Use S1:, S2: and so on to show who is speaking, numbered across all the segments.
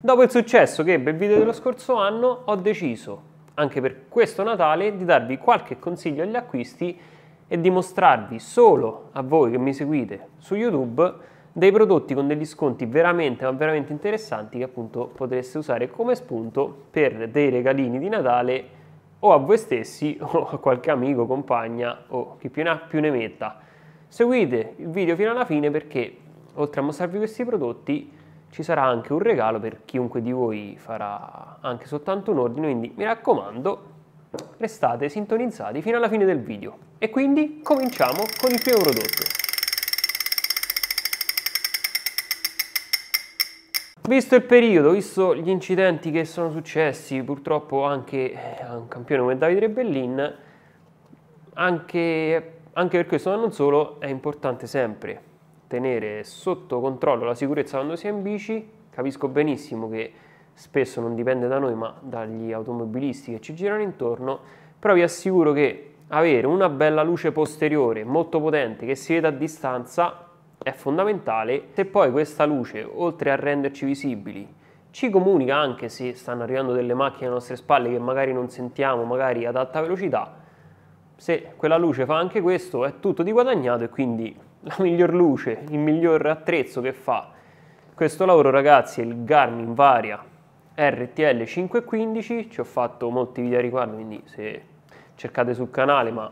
S1: Dopo il successo che ebbe il video dello scorso anno, ho deciso, anche per questo Natale, di darvi qualche consiglio agli acquisti e di mostrarvi solo a voi che mi seguite su YouTube dei prodotti con degli sconti veramente ma veramente interessanti che appunto potreste usare come spunto per dei regalini di Natale o a voi stessi o a qualche amico, compagna o chi più ne ha più ne metta. Seguite il video fino alla fine perché oltre a mostrarvi questi prodotti ci sarà anche un regalo per chiunque di voi farà anche soltanto un ordine, quindi mi raccomando restate sintonizzati fino alla fine del video. E quindi cominciamo con il primo prodotto. Visto il periodo, visto gli incidenti che sono successi, purtroppo anche a eh, un campione come Davide Bellin, anche, anche per questo ma non solo, è importante sempre tenere sotto controllo la sicurezza quando si è in bici, capisco benissimo che spesso non dipende da noi ma dagli automobilisti che ci girano intorno, però vi assicuro che avere una bella luce posteriore molto potente che si vede a distanza è fondamentale. Se poi questa luce, oltre a renderci visibili, ci comunica anche se stanno arrivando delle macchine alle nostre spalle che magari non sentiamo, magari ad alta velocità, se quella luce fa anche questo è tutto di guadagnato e quindi la miglior luce, il miglior attrezzo che fa questo lavoro ragazzi è il Garmin Varia RTL 515, ci ho fatto molti video a riguardo, quindi se cercate sul canale, ma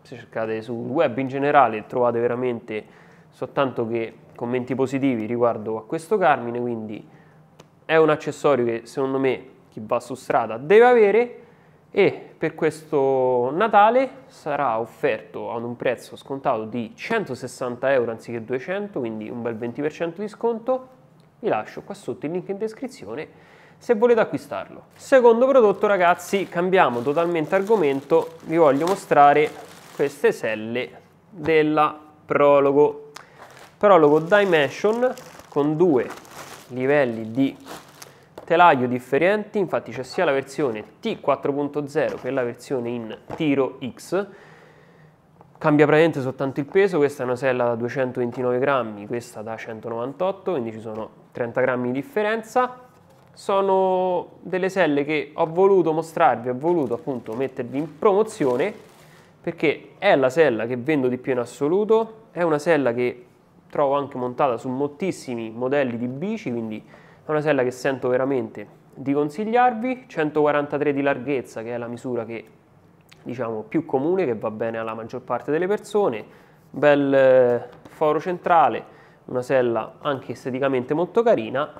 S1: se cercate sul web in generale trovate veramente soltanto che commenti positivi riguardo a questo Garmin, quindi è un accessorio che secondo me chi va su strada deve avere e per questo Natale sarà offerto ad un prezzo scontato di 160 euro anziché 200, quindi un bel 20% di sconto. Vi lascio qua sotto il link in descrizione se volete acquistarlo. Secondo prodotto ragazzi, cambiamo totalmente argomento, vi voglio mostrare queste selle della Prologo. Prologo Dimension con due livelli di telaio differenti, infatti c'è sia la versione T4.0 che la versione in tiro X, cambia praticamente soltanto il peso, questa è una sella da 229 grammi, questa da 198, quindi ci sono 30 grammi di differenza. Sono delle selle che ho voluto mostrarvi, ho voluto appunto mettervi in promozione, perché è la sella che vendo di più in assoluto, è una sella che trovo anche montata su moltissimi modelli di bici, quindi è una sella che sento veramente di consigliarvi, 143 di larghezza che è la misura che diciamo più comune, che va bene alla maggior parte delle persone, bel eh, foro centrale, una sella anche esteticamente molto carina.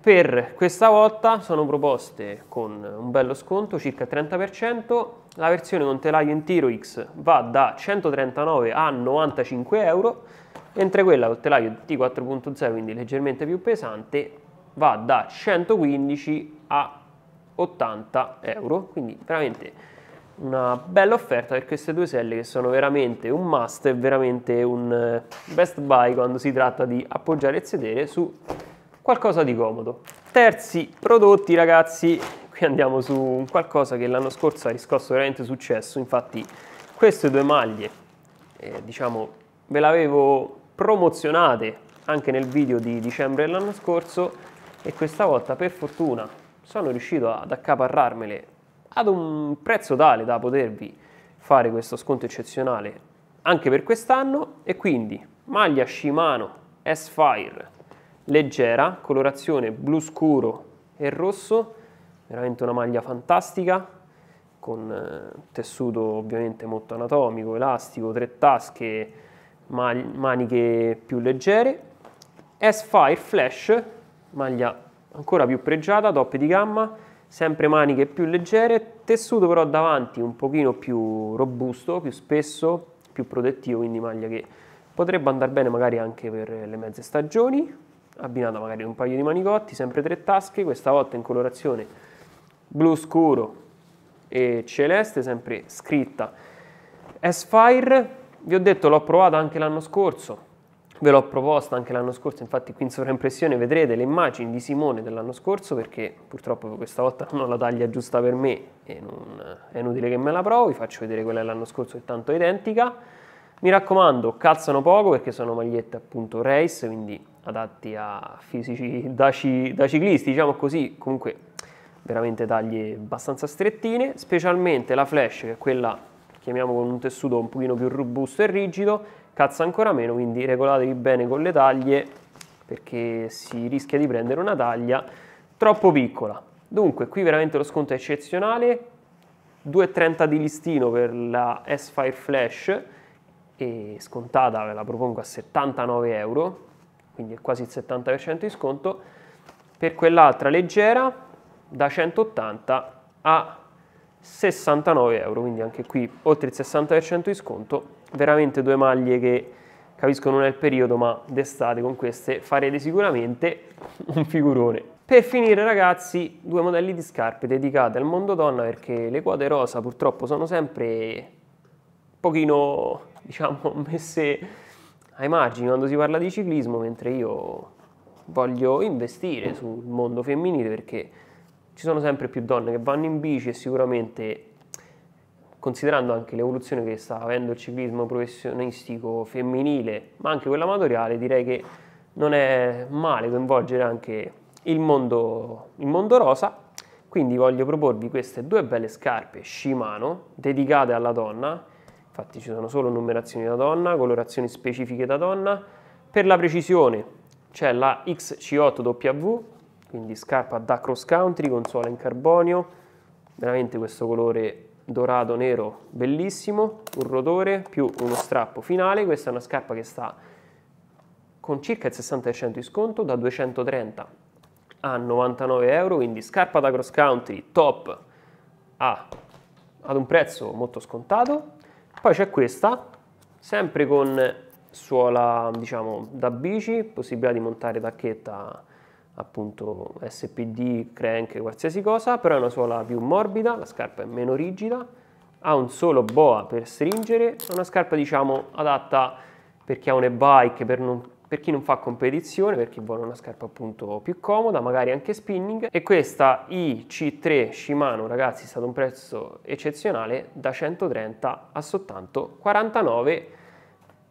S1: Per questa volta sono proposte con un bello sconto, circa 30%, la versione con telaio in tiro X va da 139 a 95 euro, mentre quella con telaio T4.0, quindi leggermente più pesante, va da 115 a 80 euro quindi veramente una bella offerta per queste due selle che sono veramente un must e veramente un eh, best buy quando si tratta di appoggiare il sedere su qualcosa di comodo terzi prodotti ragazzi qui andiamo su qualcosa che l'anno scorso ha riscosso veramente successo infatti queste due maglie eh, diciamo ve l'avevo promozionate anche nel video di dicembre dell'anno scorso e questa volta per fortuna sono riuscito ad accaparrarmele ad un prezzo tale da potervi fare questo sconto eccezionale anche per quest'anno e quindi maglia Shimano S-Fire leggera, colorazione blu scuro e rosso, veramente una maglia fantastica con eh, tessuto ovviamente molto anatomico, elastico, tre tasche, maniche più leggere, S-Fire Flash maglia ancora più pregiata, top di gamma, sempre maniche più leggere, tessuto però davanti un pochino più robusto, più spesso, più protettivo, quindi maglia che potrebbe andare bene magari anche per le mezze stagioni, abbinata magari ad un paio di manicotti, sempre tre tasche, questa volta in colorazione blu scuro e celeste, sempre scritta S-Fire, vi ho detto l'ho provata anche l'anno scorso, Ve l'ho proposta anche l'anno scorso, infatti qui in sovraimpressione vedrete le immagini di Simone dell'anno scorso perché purtroppo questa volta non ho la taglia giusta per me e non, è inutile che me la provo, vi faccio vedere quella dell'anno scorso che è tanto identica. Mi raccomando, calzano poco perché sono magliette appunto race, quindi adatti a fisici da, da ciclisti, diciamo così, comunque veramente taglie abbastanza strettine, specialmente la flash che è quella chiamiamo con un tessuto un pochino più robusto e rigido, cazza ancora meno, quindi regolatevi bene con le taglie perché si rischia di prendere una taglia troppo piccola. Dunque, qui veramente lo sconto è eccezionale, 2,30 di listino per la s 5 Flash e scontata ve la propongo a 79 euro, quindi è quasi il 70% di sconto, per quell'altra leggera da 180 a 69 euro, quindi anche qui oltre il 60% di sconto, veramente due maglie che capisco non è il periodo ma d'estate con queste farete sicuramente un figurone. Per finire ragazzi due modelli di scarpe dedicate al mondo donna perché le quote rosa purtroppo sono sempre un pochino diciamo messe ai margini quando si parla di ciclismo mentre io voglio investire sul mondo femminile perché ci sono sempre più donne che vanno in bici e sicuramente considerando anche l'evoluzione che sta avendo il ciclismo professionistico femminile, ma anche quello amatoriale, direi che non è male coinvolgere anche il mondo, il mondo rosa. Quindi voglio proporvi queste due belle scarpe Shimano dedicate alla donna, infatti ci sono solo numerazioni da donna, colorazioni specifiche da donna. Per la precisione c'è la XC8W quindi scarpa da cross country, con suola in carbonio, veramente questo colore dorato nero bellissimo, un rotore più uno strappo finale, questa è una scarpa che sta con circa il 60% di sconto da 230 a 99 euro, quindi scarpa da cross country top a, ad un prezzo molto scontato, poi c'è questa, sempre con suola diciamo da bici, possibilità di montare tacchetta appunto SPD crank, qualsiasi cosa, però è una suola più morbida, la scarpa è meno rigida, ha un solo boa per stringere, è una scarpa diciamo adatta per chi ha un e-bike, per, per, chi non fa competizione, per chi vuole una scarpa appunto più comoda, magari anche spinning. E questa IC3 Shimano ragazzi è stato un prezzo eccezionale da 130 a soltanto 49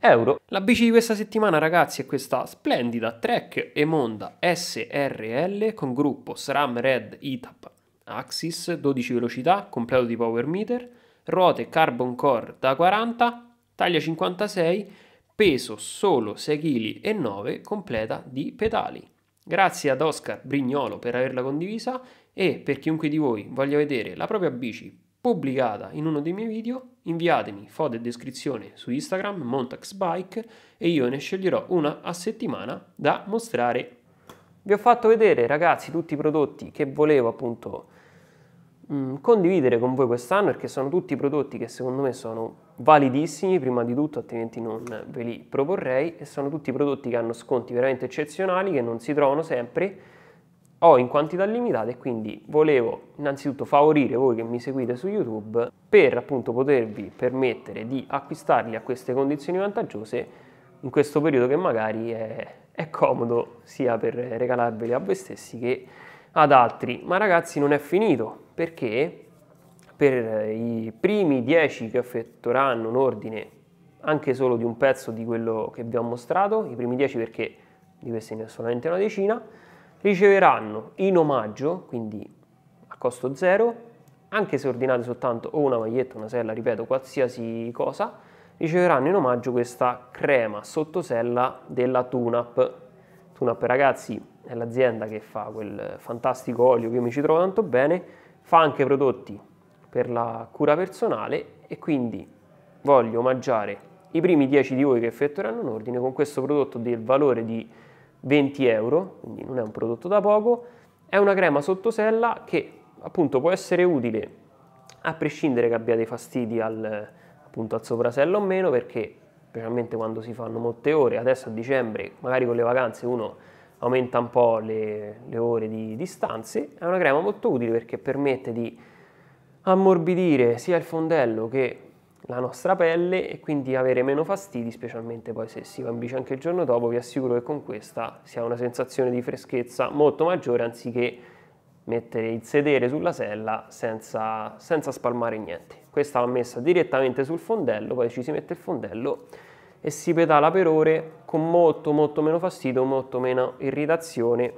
S1: euro. La bici di questa settimana ragazzi è questa splendida Trek Emonda SRL con gruppo SRAM Red ITAP Axis, 12 velocità, completo di power meter, ruote carbon core da 40, taglia 56, peso solo 6,9 kg, completa di pedali. Grazie ad Oscar Brignolo per averla condivisa e per chiunque di voi voglia vedere la propria bici pubblicata in uno dei miei video, inviatemi foto e descrizione su Instagram, Montaxbike e io ne sceglierò una a settimana da mostrare. Vi ho fatto vedere ragazzi tutti i prodotti che volevo appunto mh, mm, condividere con voi quest'anno perché sono tutti prodotti che secondo me sono validissimi prima di tutto altrimenti non ve li proporrei e sono tutti prodotti che hanno sconti veramente eccezionali che non si trovano sempre ho in quantità limitate e quindi volevo innanzitutto favorire voi che mi seguite su YouTube per appunto potervi permettere di acquistarli a queste condizioni vantaggiose in questo periodo che magari è, è comodo sia per regalarveli a voi stessi che ad altri. Ma ragazzi non è finito perché per i primi 10 che effettueranno un ordine anche solo di un pezzo di quello che vi ho mostrato, i primi 10 perché di questi ne ho solamente una decina, riceveranno in omaggio, quindi a costo zero, anche se ordinate soltanto o una maglietta, una sella, ripeto, qualsiasi cosa, riceveranno in omaggio questa crema sottosella della TUNAP. TUNAP ragazzi è l'azienda che fa quel fantastico olio che io mi ci trovo tanto bene, fa anche prodotti per la cura personale e quindi voglio omaggiare i primi 10 di voi che effettueranno un ordine con questo prodotto del valore di 20 euro, quindi non è un prodotto da poco, è una crema sottosella che appunto può essere utile a prescindere che abbiate fastidi al, appunto, al soprasello o meno perché specialmente quando si fanno molte ore, adesso a dicembre magari con le vacanze uno aumenta un po' le, le ore di distanze, è una crema molto utile perché permette di ammorbidire sia il fondello che la nostra pelle e quindi avere meno fastidi, specialmente poi se si bambisce anche il giorno dopo, vi assicuro che con questa si ha una sensazione di freschezza molto maggiore anziché mettere il sedere sulla sella senza, senza spalmare niente. Questa va messa direttamente sul fondello, poi ci si mette il fondello e si pedala per ore con molto molto meno fastidio, molto meno irritazione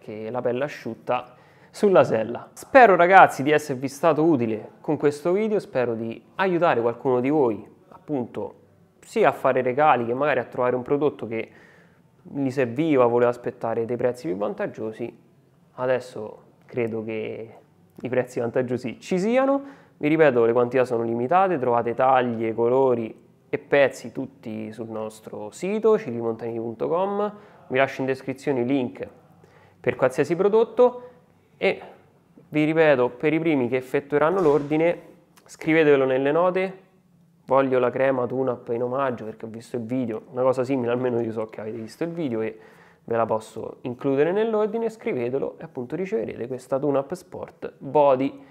S1: che la pelle asciutta sulla sella. Spero ragazzi di esservi stato utile con questo video, spero di aiutare qualcuno di voi appunto sia a fare regali che magari a trovare un prodotto che gli serviva, voleva aspettare dei prezzi più vantaggiosi. Adesso credo che i prezzi vantaggiosi ci siano. Vi ripeto, le quantità sono limitate, trovate taglie, colori e pezzi tutti sul nostro sito cilimontani.com. Vi lascio in descrizione i link per qualsiasi prodotto e vi ripeto, per i primi che effettueranno l'ordine, scrivetelo nelle note, voglio la crema tunap in omaggio perché ho visto il video, una cosa simile, almeno io so che avete visto il video e ve la posso includere nell'ordine, scrivetelo e appunto riceverete questa tunap sport body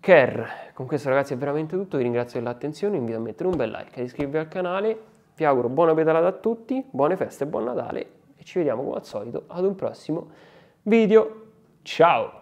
S1: care. Con questo ragazzi è veramente tutto, vi ringrazio dell'attenzione, vi invito a mettere un bel like, ad iscrivervi al canale, vi auguro buona pedalata a tutti, buone feste, buon Natale e ci vediamo come al solito ad un prossimo video. Tchau!